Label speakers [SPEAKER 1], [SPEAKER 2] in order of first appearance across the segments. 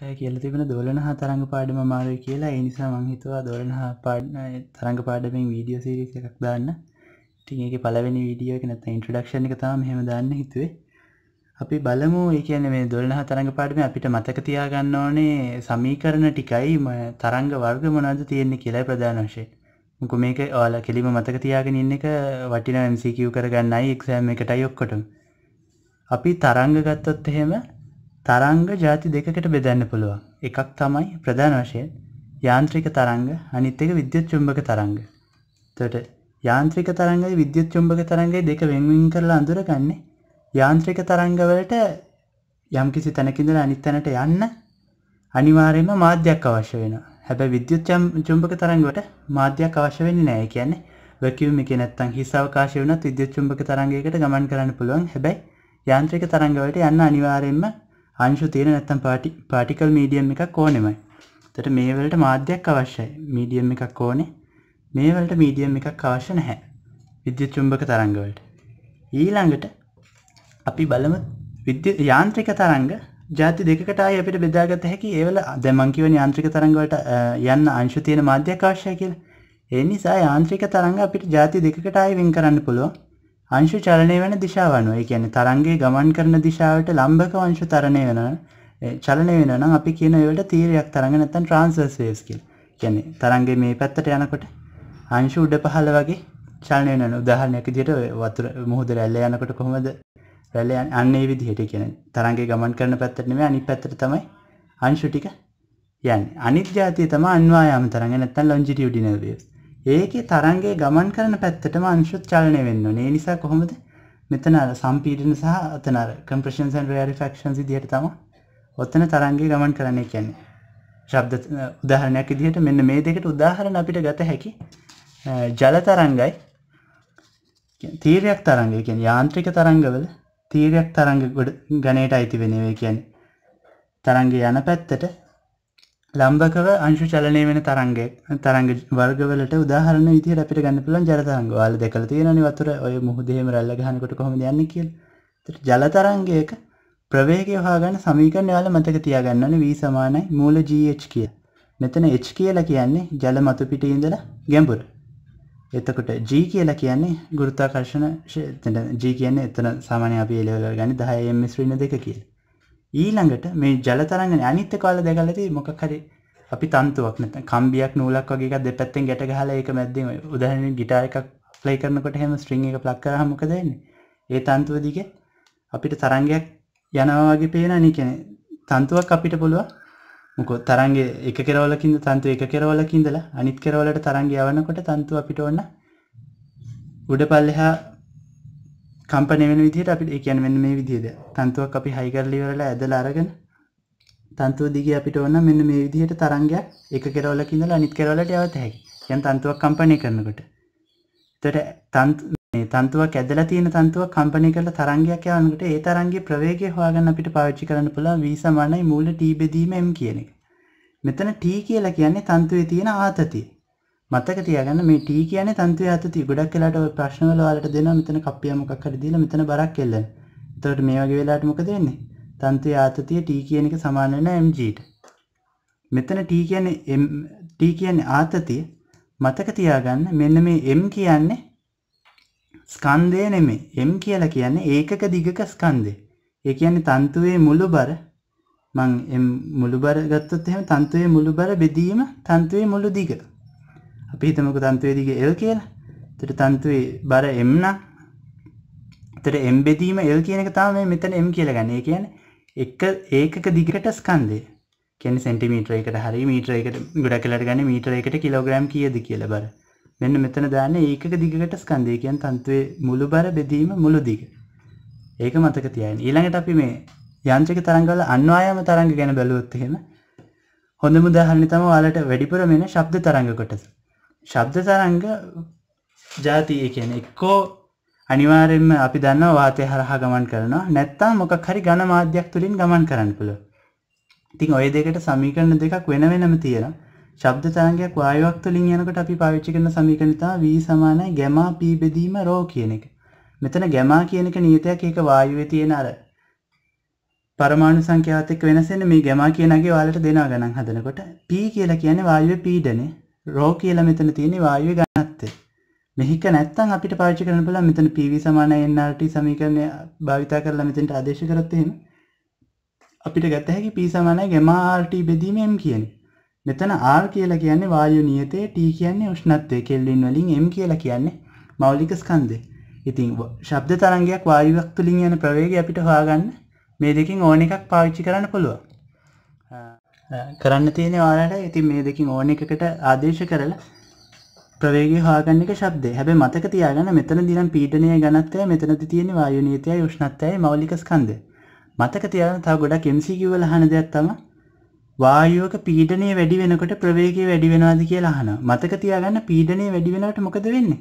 [SPEAKER 1] කය කියල තිබෙන දොලන තරඟ පාඩම මාරුව කියලා එනිසා මංහිතවා දොලන පාඩන තරඟ පාඩමින් වීඩියෝ සිරිස එකක් දාන්න ටිඒක පලවෙනි වීඩියෝ එක නැත ඉන්ට්‍රඩක්ෂණ එක තම හෙම දාන්න හිතුවේ අපි බලමු ඒ කියන මේ දොලන තරඟ පාඩම අපිට මතක තියාගන්න ඕනේ සමීකරණ ටිකයි තරංග වර්ග මොනාද තියෙන්නේ කියලා ප්‍රධාන වශය මුකු මේක ඕල කෙලිම මතක තියාගෙන ඉන්න එක වටින MCQ කරගන්නයි එක්සෑම් එකටයි ඔක්කොටම් අපි තරංග ගත්තොත් එහෙම තරංග ජාති දෙකකට බෙදන්න පුළුවන්. එකක් තමයි ප්‍රධාන වශයෙන් යාන්ත්‍රික තරංග අනිත් එක විද්‍යුත් චුම්බක තරංග. එතකොට යාන්ත්‍රික තරංගයි විද්‍යුත් චුම්බක තරංගයි දෙක වෙන්වෙන් කරලා අඳුරගන්නේ යාන්ත්‍රික තරංගවලට යම්කිසි තැනක ඉඳලා අනිත් තැනට යන්න අනිවාර්යයෙන්ම මාධ්‍යයක් අවශ්‍ය වෙනවා. හැබැයි විද්‍යුත් චුම්බක තරංගවලට මාධ්‍යයක් අවශ්‍ය වෙන්නේ නැහැ. ඒ කියන්නේ වැකියුම් එකේ නැත්තම් හිස් අවකාශය වුණත් විද්‍යුත් චුම්බක තරංගයකට ගමන් කරන්න පුළුවන්. හැබැයි යාන්ත්‍රික තරංගවලට යන්න අනිවාර්යයෙන්ම අංශු තියෙන නැත්තම් පාටි පාටිකල් මීඩියම් එකක් ඕනෙමයි තට මේවලට මාධ්‍යයක් අවශ්‍යයි මීඩියම් එකක් ඕනේ මේවලට මීඩියම් එකක් අවශ්‍ය නැහැ විද්‍යුත් චුම්භක තරංගවලට ඊළඟට අපි බලමු යාන්ත්‍රික තරංග ජාති දෙකට ආය අපිට බෙදාගත හැකි ඒවල දැමංකිව යාන්ත්‍රික තරංගවලට යන්න අංශු තියෙන මාධ්‍යකාශය කියලා ඒ නිසා යාන්ත්‍රික තරංග අපිට ජාති දෙකට ආය වින් කරන්න පුළුවන් අංශු චලනය වෙන දිශාවනුව ඒ කියන්නේ තරන්ගේ ගමන් කරන දිශාවට ලම්බක වංශු තරණය වෙන චලනය වෙන නම් අපි කියන ඒවට තීරයක් තරඟ නැත්තම් ට්‍රාන්ස්වර්ස් වේව්ස් කියලා. කියන්නේ තරංගේ මේ පැත්තට යනකොට අංශු උඩ පහළ වගේ චලනය වෙන උදාහරණයක් විදිහට වතුර මුහුද රැල්ල යනකොට කොහොමද රැල්ල යන්නේ අන්න ඒ විදිහට කියන්නේ තරංගේ ගමන් කරන පැත්තට නෙමෙයි අනිත් පැත්තට තමයි අංශු ටික යන්නේ. අනිත් જાතිය තමයි අන්වායාම තරංග නැත්තම් ලොන්ජිටියුඩිනල් වේව්ස්. ඒකේ තරංගේ ගමන් කරන පැත්තටම අංශුත් චලනය වෙන්න ඕනේ. ඒ නිසා කොහොමද මෙතන අර සම්පීඩන සහ අතන අර compressions and rarefaction විදිහට තමයි ඔතන තරංගේ ගමන් කරන්නේ කියන්නේ. ශබ්ද උදාහරණයක් විදිහට මෙන්න මේ දෙකට උදාහරණ අපිට ගත හැකි ජල තරංගයි තීරයක් තරංගය කියන්නේ යාන්ත්‍රික තරංගවල තීරයක් තරංග ගණයට අයිති වෙනවා කියන්නේ තරංගය යන පැත්තට ලම්බකව අංශු චලනය වෙන තරන්ගේ තරග වර්ගවලට උදාහරන විති අපිට ගන්න පුලන් ජලතරංග වාල දෙකල තියෙන වතුර ඔය මුහදේම රල්ල ගහනකොට කොම යන්න කියල් ජලතරංගයක ප්‍රවේගය හාගන්න සමීකරණ යාල මතක තියාගන්නන වී සමානයි මූල GH කිය මෙතන H කියලා කියන්නේ ජල මතු පිට ඉඳලා ගැඹුර එතකොට G කියලා කියන්නේ ගුරුතාකර්ශණ G කියන්නේ එතන සාමානය අපි එලවල ගනි දහයම් මිශ්‍රීණ දෙක කියලා ඊළඟට මේ ජලතරංගන අනිත්‍ය කාල දැකලති මොකක් හරි අපි තන්තුවක් නත කම්බියක් නූලක් වගේ දෙපැත්තෙන් ගැට ගහල එක මැද්දීම උදහන ගිටා එකක් ප්ලයි කරනකොට හෙම ස්ට්‍රිං එක ප්ලක් කර මොකදන්නේ ඒ තන්තුව දිගේ අපිට තරංගයක් යනවාගේ පේන නිකෙන තන්තුවක් අපිට පුළුව මොකෝ තරන්ගේ එක කෙරවලකින්ද තන්තු එක කෙරවලකින්දලා අනිත් කෙරවලට තරංග යවනකොට තන්තුව අපිට ඔන්න උඩ පල්ලෙහා කම්පනය වෙන විදිහට අපි ඒ කියන්නේ මෙන්න මේ විදිහද තන්තුවක් අපි හයි කරලා ඉවරලා ඇදලා අරගෙන තන්තුව දිගේ අපිට ඕන මෙන්න මේ විදිහට තරංගයක් එක කෙරවලක ඉඳලා අනිත් කෙරවලට යවත හැකි. කියන්නේ තන්තුවක් කම්පනය කරනකොට. එතකොට මේ තන්තුවක් ඇදලා තියෙන තන්තුවක් කම්පනය කරලා තරංගයක් යවනකොට ඒ තරංගයේ ප්‍රවේගය හොයාගන්න අපිට පාවිච්චි කරන්න පුළුවන් v සමානයි මූල t බෙදීම m කියන එක. මෙතන t කියලා කියන්නේ තන්තුවේ තියෙන ආතතිය. මතක තියගන්න මේ ටී කියන තන්තුව ඇතති ගොඩක් කලාට ප්‍රශ්නවල වලට දෙන මෙතන කප්පිය මොකක් හරි දීලා මෙතන බරක් එල්ල. එතකොට මේ වගේ වෙලාවට මොකද වෙන්නේ? තන්තුවේ ආතතිය ටී කියන එක සමාන වෙන mg-ට. මෙතන ටී කියන්නේ m ටී කියන්නේ ආතතිය. මතක තියාගන්න මෙන්න මේ m කියන්නේ ස්කන්ධය නෙමෙයි. m කියලා කියන්නේ ඒකක දිගක ස්කන්ධය. ඒ කියන්නේ තන්තුවේ මුළු බර මං මුළු බර ගත්තොත් එහෙම තන්තුවේ මුළු බර බෙදීම තන්තුවේ මුළු දිගට අපිහිතමක තන්තුවේදිගේ එල් කියලා තට තන්තුවේ බර එම්න තර එම්බෙදීම එල් කියනක තාම මෙතන එම් කියල ගන්නේ කියන එක ඒකක දිගට ස්කන්දය කැන සෙන්ටිමීට්‍ර එකට හරි මීට්‍ර එකට ගොඩ කලට ගන්න මීට්‍ර එකට කිලෝග්‍රම් කියද කියල බර මෙන්න මෙතන දාන්න ඒක දිගට ස්කන්දය කියන් තන්තුවේ මුළු බර බෙදීම මුළු දිග ඒක මතක තියන් ඊළඟට අපි මේ යන්ත්‍රක තරංගල අන්වායම තරංග ගැන බැලුවොත්හෙම හොඳ මුදහන්න තම වාලට වැඩිපුර මෙෙන ශබ්ද තරංග කොටස ශබ්ද තරංග ජාතිය කියන එක්කෝ අනිවාරෙන්ම අපි දන්න වාතය හරහා ගමන් කරනවා නැත්තා මොකක් හරි ගණ මාධ්‍යයක් තුළින් ගමන් කරන්න පුළ ඉතින් ඔය දෙකට සමීකරණ දෙකක් වෙන වෙනම තියෙන ශබ්ද තරංගයක් වායුවක් තුළින් යනකට අපි පාවිච්චි කරන සමීකරණතා වී සමානයි ගැමා පී බෙදීම රෝ කියන එක මෙතන ගැමා කියන එක නියතයක් ඒක වායුවේ තියෙන අර පරමාණු සංඛ්‍යාවත් එක්ක වෙනසෙන්නේ මේ ගැමා කියනගේ ඔයාලට දෙනවා ගණන් හදනකොට p කියලා කියන්නේ වායුවේ පීඩනේ රෝ කියලා මෙතන තියෙන්නේ වායුවේ ඝනත්වය. මෙහික නැත්තම් අපිට පාවිච්චි කරන්න පුළුවන් මෙතන PV සමාන nRT සමීකරණය භාවිතා කරලා මෙතෙන්ට ආදේශ කරත් එහෙම අපිට ගත හැකි P සමානයි ගැමා RT බෙදීම m කියන්නේ. මෙතන R කියලා කියන්නේ වායු නියතේ T කියන්නේ උෂ්ණත්වය කෙල්වින් වලින් M කියලා කියන්නේ මෞලික ස්කන්ධය. ඉතින් ශබ්ද තරංගයක් වායුවක් තුලින් යන ප්‍රවේගය අපිට හොයාගන්න මේ දෙකෙන් ඕන එකක් පාවිච්චි කරන්න පුළුවන්. කරන්න තියෙන වාලට ඉතින් මේ දෙකින් ඕන එකකට ආදේශ කරලා ප්‍රවේග හාගන්නක ශබ්ද හැබ මතක තියාගන්න මෙතන දිනම් පීටනය ගනත්තය මෙතන තියෙන වායුනීතය යුෂ්ණත්තයි මෞලික ස්කන්ද මතක තියාගන්න තා ගොඩක් එම්සිකිවල හන දෙයක් තම වායෝක පීඩනය වැඩි වෙනකොට ප්‍රවේගය වැඩි වෙනවාද කියලා හන මතක තියාගන්න පීඩනය වැඩි වෙනට මොකද වෙන්නේ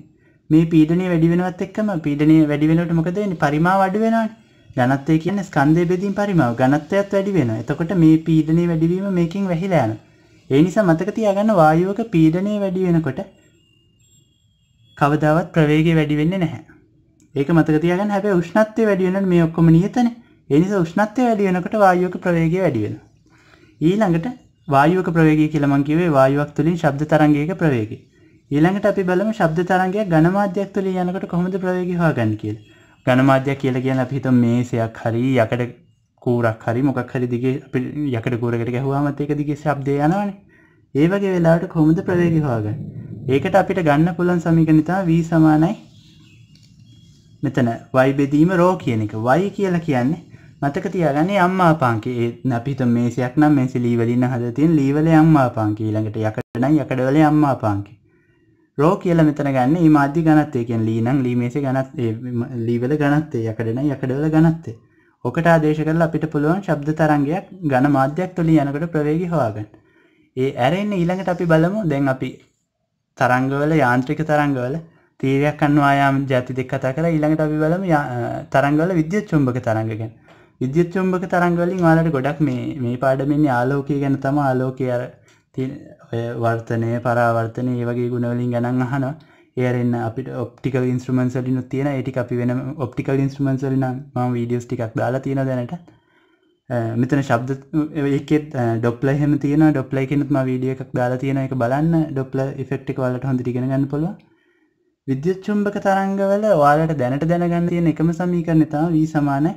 [SPEAKER 1] මේ පීඩනය වැඩි වෙනවත් එක්කම පීඩනය වැඩි වෙනට මොකද වෙන්නේ පරිමා වඩ වෙනට ඝනත්වය කියන්නේ ස්කන්ධය බෙදීම පරිමාව ඝනත්වයත් වැඩි වෙනවා. එතකොට මේ පීඩනය වැඩිවීම මේකෙන් වැහිලා යනවා. ඒ නිසා මතක තියාගන්න වායුවක පීඩනය වැඩි වෙනකොට කවදාවත් ප්‍රවේගය වැඩි වෙන්නේ නැහැ. ඒක මතක තියාගන්න. හැබැයි උෂ්ණත්වය වැඩි වෙනකොට මේ ඔක්කොම නියතනේ. ඒ නිසා උෂ්ණත්වය වැඩි වෙනකොට වායුවක ප්‍රවේගය වැඩි වෙනවා. ඊළඟට වායුවක ප්‍රවේගය කියලා මම කිව්වේ වායුවක් තුලින් ශබ්ද තරංගයක ප්‍රවේගය. ඊළඟට අපි බලමු ශබ්ද තරංගයක් ඝන මාධ්‍යයක් තුලින් යනකොට කොහොමද ප්‍රවේගය හොයාගන්නේ කියලා. ඝනමාධ්‍යයක් කියලා කියන්නේ අපි හිතමු මේසයක් හරි යකඩ කූරක් හරි මොකක් හරි දිගේ අපි යකඩ කූරකට ගැහුවාම ඒක දිගේ ශබ්දය යනවනේ. ඒ වගේ වෙලාවට කොහොමද ප්‍රවේගය හොයාගන්නේ? ඒකට අපිට ගන්න පුළුවන් සමීකරණය තමයි v සමානයි මෙතන y බෙදීම ρ කියන එක. y කියලා කියන්නේ මතක තියාගන්න යම්මාපාංකේ. ඒ අපි හිතමු මේසයක් නම් මේසේ ලී වලින් හදලා තියෙන ලී වල යම්මාපාංකේ. ඊළඟට යකඩ නම් යකඩ වල යම්මාපාංකේ. රෝ කියල මෙතන ගන්න මාධ්‍ය ගනත්තේ කියෙන් ලීනං ලීමේස ගනත් ලීවල ගනත්තේ යකඩෙන යකඩවල ගනත්තේ ඕකට ආදේශ කරලා අපිට පුළුවන් ශබ්ද තරංගයක් ගණ මාධ්‍යයක් තුළින් යනකට ප්‍රවේගි හොයාගන්න ඒ ඇරෙන්න ඊළඟට අපි බලමු දැන් අපි තරංගවල යාන්ත්‍රික තරංගවල තීරයක් අන්වායාම් ජාති දෙක් කතා කර ඊළඟට අපි බලම තරංගවල විද්‍යුත් චුම්භක තරංගගෙන් විද්‍යුත් චුම්භක තරංගවලින් වාලට ගොඩක් මේ මේ පාඩමින් ආලෝකය ගැන තම ආලෝකය අර වර්තනය පරාවර්තනය ඒ වගේ ගුණවලින් ගණන් අහන ඒරෙන්න්න අපිට ඔප්ටිකල් ඉන්ස්ට්‍රමන්සලිනුත් තියෙන ඒටි අපි වෙන ඔප්ටිකල් ඉන්ස්ට්‍රමන්සලින ම වීඩියස් ටිකක් දාලා තියෙන දැනට මෙතන ශබ්ද එකෙත් ඩොප්ල හෙම තියෙන ඩොප්ලයි කෙනත්ම වීඩිය එකක් දාලා තියෙන එක බලන්න ඩොප්ල ෆෙක්ටික් වලට හොඳරිගෙන ගන්න පොල විද්‍යච්චුම්භක තරංගවල වාලට දැනට දැනගන්න තියෙන එකම සමීකරනතා වී සමාන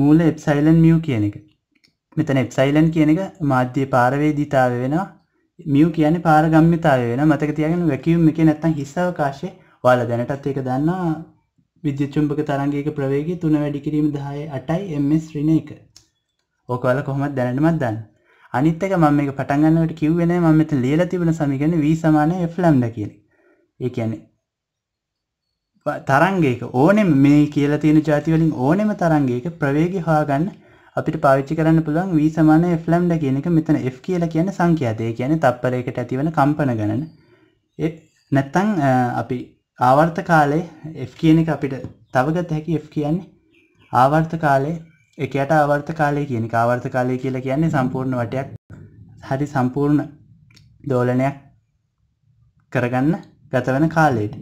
[SPEAKER 1] මූල එප්සයිලන් මියව් කියන එක මෙතන එප්සයිලන් කියන එක මාධ්‍ය පාරවේදිතාව වෙනවා මියු කියන්නේ පාරගම්මිතාවය වෙන මතක තියාගෙන වැකියුම් එකේ නැත්තම් හිස් අවකාශයේ ඔයාලා දැනටත් ඒක දන්නා විද්‍යුත් චුම්බක තරංගයක ප්‍රවේගය 3 වැඩි කිරීම 10යි 8යි ms ඍණ 1. ඕක ඔයාලා කොහොමද දැනටමත් දන්නේ? අනිත් එක මම මේක පටන් ගන්නකොට කිව්වේ නෑ මම මෙතන ලියලා තිබුණ සමීකරණ v F lambda කියන එක. ඒ කියන්නේ තරංගයක ඕනෙම මේ කියලා තියෙන જાති වලින් ඕනෙම තරංගයක ප්‍රවේගය හොයාගන්න අපිට පාවිච්චි කරන්න පුළුවන් V සමාන F ලැම්ඩා කියන එක මෙතන F කියලා කියන්නේ සංඛ්‍යාත. ඒ කියන්නේ තප්පරයකට ඇතිවන කම්පන ගණන. ඒ නැත්තම් අපි ආවර්ත කාලයේ F කියන එක අපිට තව ගත හැකි F කියන්නේ ආවර්ත කාලයේ එකයට ආවර්ත කාලය කියන එක ආවර්ත කාලය කියලා කියන්නේ සම්පූර්ණ වටයක් හරි සම්පූර්ණ දෝලනයක් කරගන්න ගතවන කාලයට.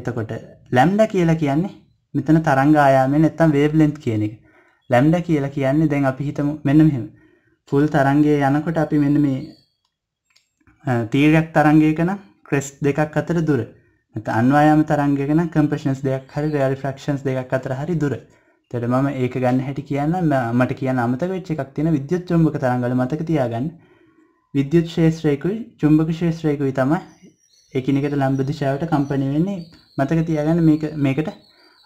[SPEAKER 1] එතකොට ලැම්ඩ කියලා කියන්නේ මෙතන තරංග ආයාමය නැත්තම් වේව්ලෙන්ත් කියන එක. ලැම්ඩ කියලා කියන්නේ දැන් අපි හිතමු මෙන්න මෙහෙම ෆුල් තරංගයේ යනකොට අපි මෙන්න මේ තීරයක් තරංගයකන ක්‍රෙස් දෙකක් අතර දුර අන්වායාම තරංගගෙන කම්පෂන්ස් දෙයක් හරි රෑල් ෆ්‍රක්ෂන්ස් දෙකක් අතර හරි දුර තෙර මම ඒක ගන්න හැටි කියන්න මට කියන අමත වෙච්ච එකක් තියෙන විද්‍යුත් චුම්භක තරංගල මතක තියාගන්න විද්‍යුත් ශේත්‍රයකුයි චුම්භක ශේත්‍රයකුයි තම එකනිකට ලම්බ දිශාවට කම්පනි වෙන්නේ මතක තියාගන්න මේකට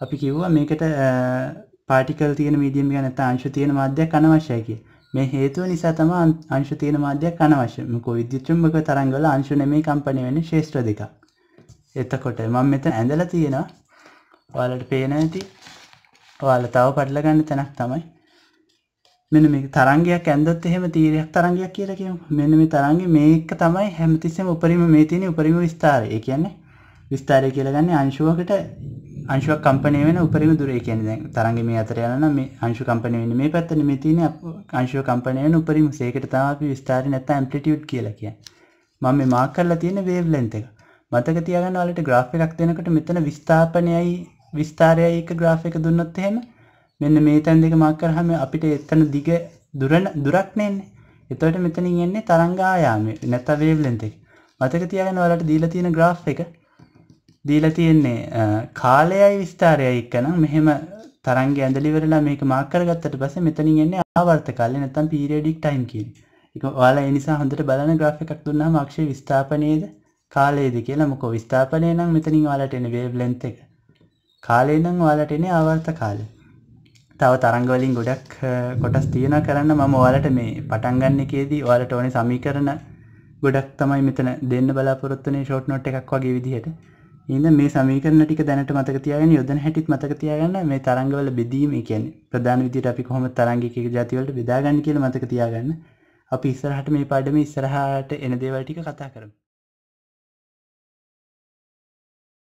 [SPEAKER 1] අපි කිව්වා මේකට පාටිකල් තියෙන මීඩියම් එක නැත්නම් අංශ තියෙන මාධ්‍යයක් අනවශ්‍යයි කිය. මේ හේතුව නිසා තමයි අංශ තියෙන මාධ්‍යයක් අනවශ්‍ය. මොකද විද්‍යුත් චුම්බක තරංග වල අංශ නෙමෙයි කම්පණය වෙන්නේ ක්ෂේත්‍ර දෙකක්. එතකොට මම මෙතන ඇඳලා තියෙනවා. ඔයාලට පේන ඇති. ඔයාලා තව පටල ගන්න තැනක් තමයි. මෙන්න මේ තරංගයක් ඇන්දොත් එහෙම තීරයක් තරංගයක් කියලා කියමු. මෙන්න මේ තරංගේ මේක තමයි හැමතිස්සෙම උපරිම මේ තියෙන උපරිම විස්තරය. ඒ කියන්නේ විස්තරය කියලා ගන්නේ අංශුවකට අංශුවක් කම්පනය වෙන උපරිම දුරේ කියන්නේ දැන් තරංගේ මේ අතර යනවා නම් මේ අංශු කම්පනය වෙන්නේ මේ පැත්තනේ මේ තියෙන්නේ අංශුව කම්පනය වෙන උපරිම සේකට තමයි අපි විස්තරය නැත්නම් ඇම්ප්ලිටියුඩ් කියලා කියන්නේ. මම මේ මාක් කරලා තියෙන වේව් ලෙන්ත් එක. මතක තියාගන්න ඔයාලට graph එකක් දෙනකොට මෙතන විස්ථාපනයයි විස්තරයයි එක graph එක දුන්නොත් එහෙම මෙන්න මේ තැන් දෙක මාක් කරාම අපිට එතන දිග දුරන දුරක් නෙන්නේ. එතකොට මෙතනින් එන්නේ තරංග ආයාමය නැත්නම් වේව් ලෙන්ත් එක. මතක තියාගන්න ඔයාලට දීලා තියෙන graph එක දීලා තියෙන්නේ කාලයයි විස්ථාරයයි එක්කනම් මෙහෙම තරංගය ඇඳලි වෙරලා මේක මාක් කරගත්තට පස්සේ මෙතනින් එන්නේ ආවර්ත කාලය නැත්නම් පීරියඩික් ටයිම් කියන. ඒක ඔයාලා ඒ නිසා හොඳට බලන graph එකක් දුන්නාම අක්ෂය විස්ථාපනයේද කාලයේද කියලා මොකෝ විස්ථාපනය නම් මෙතනින් ඔයාලට එන wave length එක. කාලය නම් ඔයාලට එන්නේ ආවර්ත කාලය. තව තරංගවලින් ගොඩක් කොටස් තියෙන කරන්න මම ඔයාලට මේ පටන්ගන්නකේදී ඔයාලට ඕනේ සමීකරණ ගොඩක් තමයි මෙතන දෙන්න බලාපොරොත්තුනේ ෂෝට් නොට් එකක් වගේ විදිහට ඉන්න මේ සමීකරණ ටික දැනට මතක තියාගෙන යොදන හැටිත් මතක තියාගන්න මේ තරංගවල බෙදීම කියන්නේ ප්‍රධාන විදිහට අපි කොහොමද තරංගික જાතිවලට බෙදා ගන්න කියලා මතක තියාගන්න අපි ඉස්සරහට මේ පාඩමේ ඉස්සරහට එන දේවල් ටික කතා කරමු